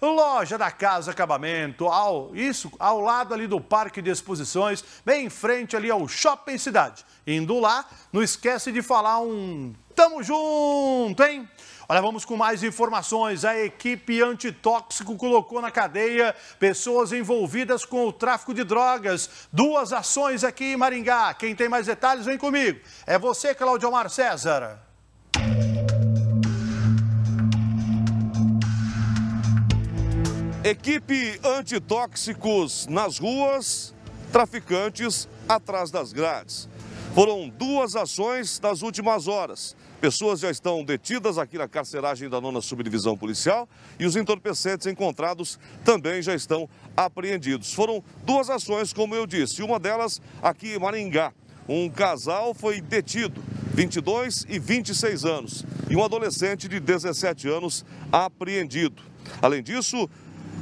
loja da Casa Acabamento, ao, isso, ao lado ali do Parque de Exposições, bem em frente ali ao Shopping Cidade. Indo lá, não esquece de falar um tamo junto, hein? Olha, vamos com mais informações. A equipe antitóxico colocou na cadeia pessoas envolvidas com o tráfico de drogas. Duas ações aqui em Maringá. Quem tem mais detalhes, vem comigo. É você, Claudio Omar César. Equipe antitóxicos nas ruas, traficantes atrás das grades. Foram duas ações das últimas horas. Pessoas já estão detidas aqui na carceragem da nona subdivisão policial e os entorpecentes encontrados também já estão apreendidos. Foram duas ações, como eu disse, uma delas aqui em Maringá. Um casal foi detido, 22 e 26 anos, e um adolescente de 17 anos apreendido. Além disso,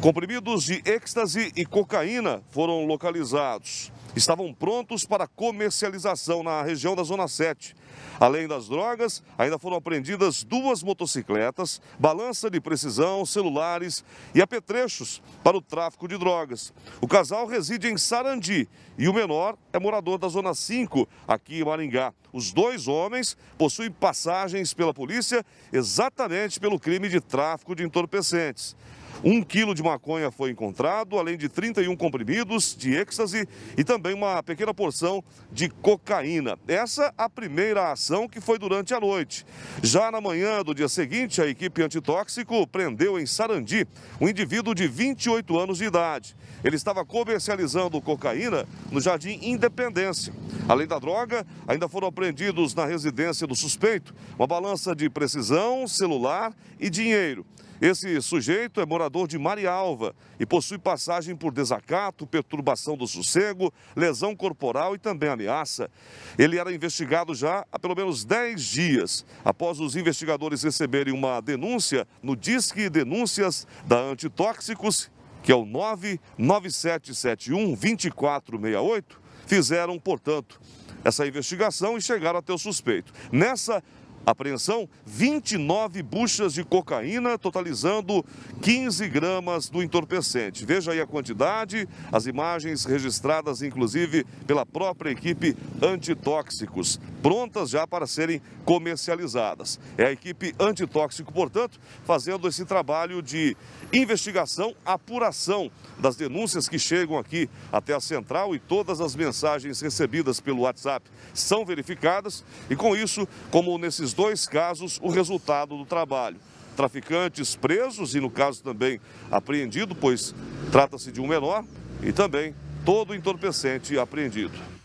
Comprimidos de êxtase e cocaína foram localizados. Estavam prontos para comercialização na região da Zona 7. Além das drogas, ainda foram apreendidas duas motocicletas, balança de precisão, celulares e apetrechos para o tráfico de drogas. O casal reside em Sarandi e o menor é morador da Zona 5, aqui em Maringá. Os dois homens possuem passagens pela polícia exatamente pelo crime de tráfico de entorpecentes. Um quilo de maconha foi encontrado, além de 31 comprimidos de êxtase e também uma pequena porção de cocaína. Essa é a primeira ação que foi durante a noite. Já na manhã do dia seguinte, a equipe antitóxico prendeu em Sarandi um indivíduo de 28 anos de idade. Ele estava comercializando cocaína no Jardim Independência. Além da droga, ainda foram apreendidos na residência do suspeito uma balança de precisão, celular e dinheiro. Esse sujeito é morador de Marialva e possui passagem por desacato, perturbação do sossego, lesão corporal e também ameaça. Ele era investigado já há pelo menos 10 dias, após os investigadores receberem uma denúncia no Disque Denúncias da Antitóxicos, que é o 99771 2468, fizeram, portanto, essa investigação e chegaram até o suspeito. Nessa Apreensão: 29 buchas de cocaína, totalizando 15 gramas do entorpecente. Veja aí a quantidade, as imagens registradas, inclusive, pela própria equipe antitóxicos, prontas já para serem comercializadas. É a equipe antitóxico, portanto, fazendo esse trabalho de investigação, apuração das denúncias que chegam aqui até a central e todas as mensagens recebidas pelo WhatsApp são verificadas e com isso, como nesses dois casos, o resultado do trabalho. Traficantes presos e, no caso, também apreendido, pois trata-se de um menor, e também todo entorpecente apreendido.